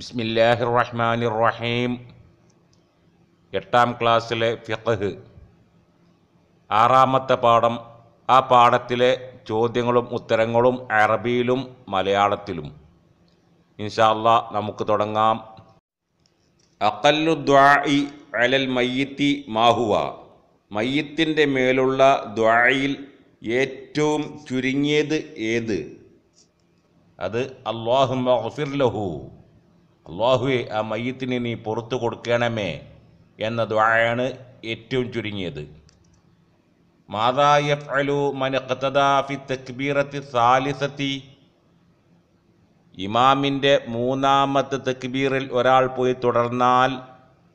ബിസ്മില്ലാഹിർ റഹ്മാനിർ റഹീം എട്ടാം ക്ലാസ്സിലെ ഫിഖ്ഹ് ആറാമത്തെ പാഠം ആ പാഠത്തിലെ ചോദ്യങ്ങളും ഉത്തരങ്ങളും അറബിയിലും മലയാളത്തിലും ഇൻഷാല്ല നമുക്ക് തുടങ്ങാം അഖല്ലു ദുആഇ അലൽ മയ്യത്തി മാഹുവ മയ്യത്തിൻ്റെ മേലുള്ള ദ്വായിൽ ഏറ്റവും ചുരുങ്ങിയത് ഏത് അത് അള്ളാഹു ലഹു അള്ളാഹുവെ ആ മയ്യത്തിനെ നീ പുറത്തു കൊടുക്കണമേ എന്ന ദ്വായാണ് ഏറ്റവും ചുരുങ്ങിയത് മാതായ ഫലു മനഖത്തദാഫി തക്ബീറത്തി സാലിസത്തി ഇമാമിൻ്റെ മൂന്നാമത്തെ തക്ബീറിൽ ഒരാൾ പോയി തുടർന്നാൽ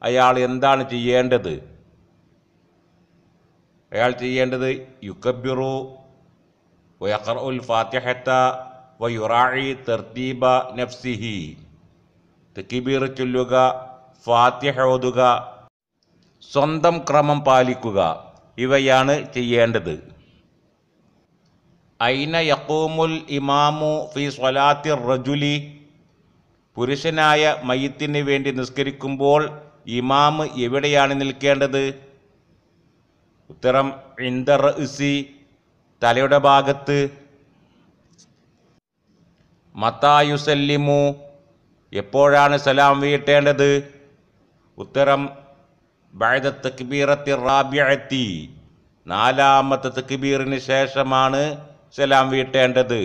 അയാൾ എന്താണ് ചെയ്യേണ്ടത് അയാൾ ചെയ്യേണ്ടത് യുക്കബിറു വയഖർ ഉൽ ഫാത്തിഹത്ത വയുറാഴി തർത്തീബ നഫ്സിഹി തെക്കിബീർ ചൊല്ലുക ഫാത്യഹ ഓതുക സ്വന്തം ക്രമം പാലിക്കുക ഇവയാണ് ചെയ്യേണ്ടത് ഐന യക്കൂമുൽ ഇമാമു ഫി സ്വലാത്തിർ റജുലി പുരുഷനായ മയ്യത്തിന് വേണ്ടി നിസ്കരിക്കുമ്പോൾ ഇമാമ് എവിടെയാണ് നിൽക്കേണ്ടത് ഉത്തരം ഇന്ദർ ഇസി തലയുടെ ഭാഗത്ത് മത്തായുസല്ലിമു എപ്പോഴാണ് സലാം വീട്ടേണ്ടത് ഉത്തരം ബഴത തക്ബീറത്തി നാലാമത്തെ തക്ബീറിന് ശേഷമാണ് സലാം വീട്ടേണ്ടത്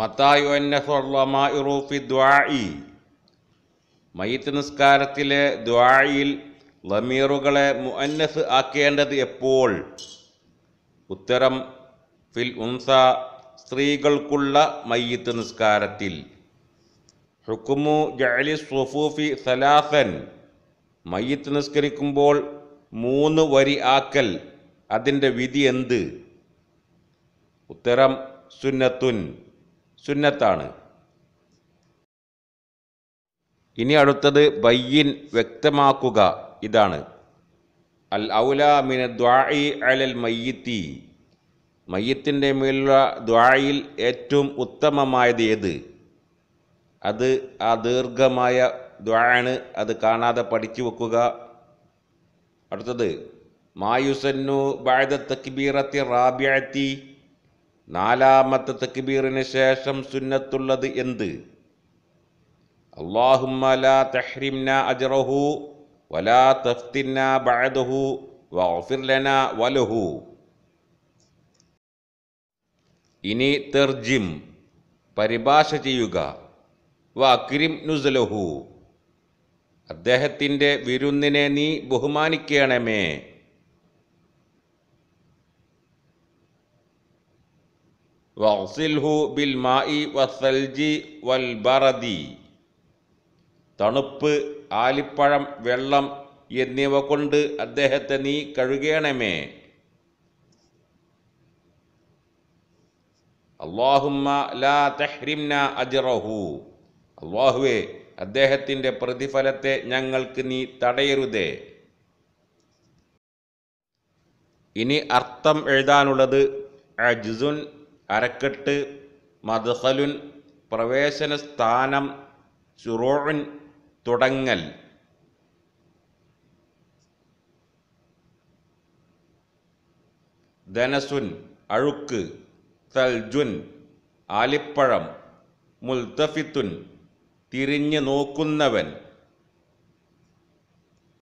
മത്തായുറൂഫി മയ്യത്ത് നിസ്കാരത്തിലെ ദ്വായിൽ ലമീറുകളെ മുഅന്നസ് ആക്കേണ്ടത് എപ്പോൾ ഉത്തരം ഫിൽ ഉൻസ സ്ത്രീകൾക്കുള്ള മയ്യത്ത് നിസ്കാരത്തിൽ ഹുക്കുമു ജഅലി സുഫൂഫി സലാസൻ മയ്യത്ത് നിസ്കരിക്കുമ്പോൾ മൂന്ന് വരി ആക്കൽ അതിൻ്റെ വിധി എന്ത് ഉത്തരം സുന്നത്തുൻ സുന്നത്താണ് ഇനി അടുത്തത് ബയ്യിൻ വ്യക്തമാക്കുക ഇതാണ് അൽ ഔല മിന ദ്വാഇ അലൽ മയ്യത്തി മയ്യത്തിൻ്റെ മേലുള്ള ദ്വായിൽ ഏറ്റവും ഉത്തമമായത് ഏത് അത് ആ ദീർഘമായ ദ്വാണ് അത് കാണാതെ പഠിച്ചു വെക്കുക അടുത്തത് മായുസന്നു ബാഴ തക്ബീറത്തി റാബ്യാത്തി നാലാമത്തെ തക്ബീറിന് ശേഷം സുന്നത്തുള്ളത് എന്ത് അള്ളാഹുമ്മല തഹ്രിംന അജറഹു വലാ തഫ്തിന്ന ബഅദഹു വഗ്ഫിർ വലഹു ഇനി തെർജിം പരിഭാഷ ചെയ്യുക വ അക്രിം നുസലഹു അദ്ദേഹത്തിൻ്റെ വിരുന്നിനെ നീ ബഹുമാനിക്കണമേ വസിൽഹു ബിൽ മായി വസൽജി വൽ തണുപ്പ് ആലിപ്പഴം വെള്ളം എന്നിവ കൊണ്ട് അദ്ദേഹത്തെ നീ കഴുകണമേ അള്ളാഹുമ്മ ലാ തെഹ്രിംന അജറഹു അള്ളാഹുവെ അദ്ദേഹത്തിൻ്റെ പ്രതിഫലത്തെ ഞങ്ങൾക്ക് നീ തടയരുതേ ഇനി അർത്ഥം എഴുതാനുള്ളത് അജുസുൻ അരക്കെട്ട് മദഹലുൻ പ്രവേശന സ്ഥാനം ചുറോൻ തുടങ്ങൽ ധനസുൻ അഴുക്ക് തൽജുൻ ആലിപ്പഴം മുൽത്തഫിത്തുൻ തിരിഞ്ഞു നോക്കുന്നവൻ